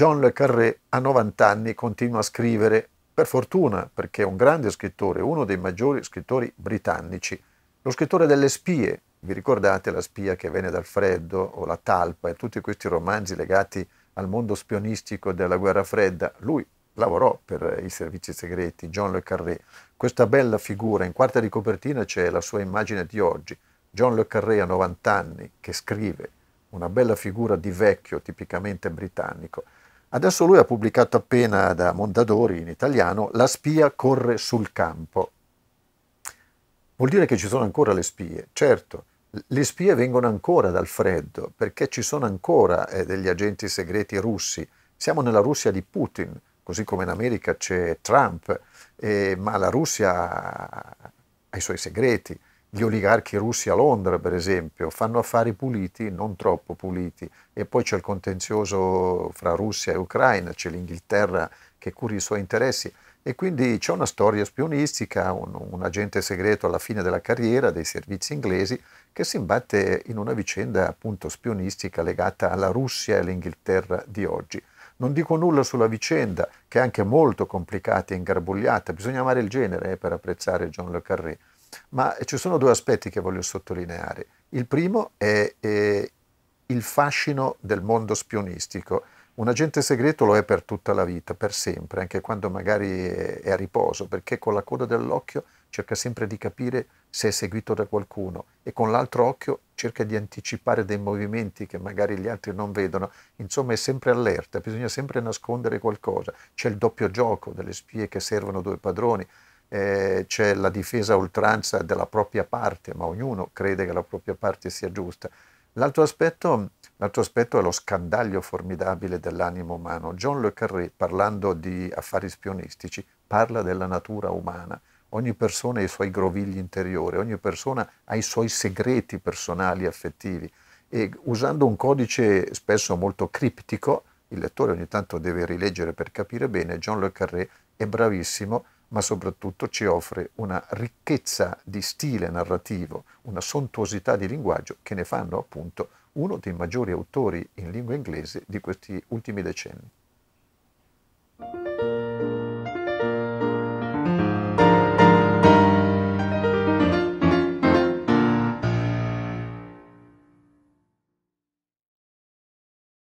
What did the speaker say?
John Le Carré a 90 anni continua a scrivere, per fortuna perché è un grande scrittore, uno dei maggiori scrittori britannici, lo scrittore delle spie. Vi ricordate La spia che venne dal freddo o La talpa e tutti questi romanzi legati al mondo spionistico della guerra fredda? Lui lavorò per i servizi segreti, John Le Carré. Questa bella figura, in quarta di copertina c'è la sua immagine di oggi, John Le Carré a 90 anni che scrive, una bella figura di vecchio tipicamente britannico. Adesso lui ha pubblicato appena da Mondadori in italiano La spia corre sul campo. Vuol dire che ci sono ancora le spie, certo, le spie vengono ancora dal freddo perché ci sono ancora eh, degli agenti segreti russi. Siamo nella Russia di Putin, così come in America c'è Trump, eh, ma la Russia ha i suoi segreti gli oligarchi russi a Londra, per esempio, fanno affari puliti, non troppo puliti. E poi c'è il contenzioso fra Russia e Ucraina, c'è l'Inghilterra che cura i suoi interessi. E quindi c'è una storia spionistica, un, un, agente segreto alla fine della carriera dei servizi inglesi che si imbatte in una vicenda appunto spionistica legata alla Russia e all'Inghilterra di oggi. Non dico nulla sulla vicenda, che è anche molto complicata e ingarbugliata, bisogna amare il genere eh, per apprezzare John Le Carré ma ci sono due aspetti che voglio sottolineare. Il primo è eh, il fascino del mondo spionistico. Un agente segreto lo è per tutta la vita, per sempre, anche quando magari è a riposo, perché con la coda dell'occhio cerca sempre di capire se è seguito da qualcuno e con l'altro occhio cerca di anticipare dei movimenti che magari gli altri non vedono. Insomma è sempre allerta, bisogna sempre nascondere qualcosa. C'è il doppio gioco delle spie che servono due padroni eh, c'è la difesa a oltranza della propria parte, ma ognuno crede che la propria parte sia giusta. L'altro aspetto, l'altro aspetto è lo scandaglio formidabile dell'animo umano. John Le Carré, parlando di affari spionistici, parla della natura umana. Ogni persona ha i suoi grovigli interiori, ogni persona ha i suoi segreti personali e affettivi e usando un codice spesso molto criptico, il lettore ogni tanto deve rileggere per capire bene, John Le Carré è bravissimo ma soprattutto ci offre una ricchezza di stile narrativo, una sontuosità di linguaggio che ne fanno appunto uno dei maggiori autori in lingua inglese di questi ultimi decenni.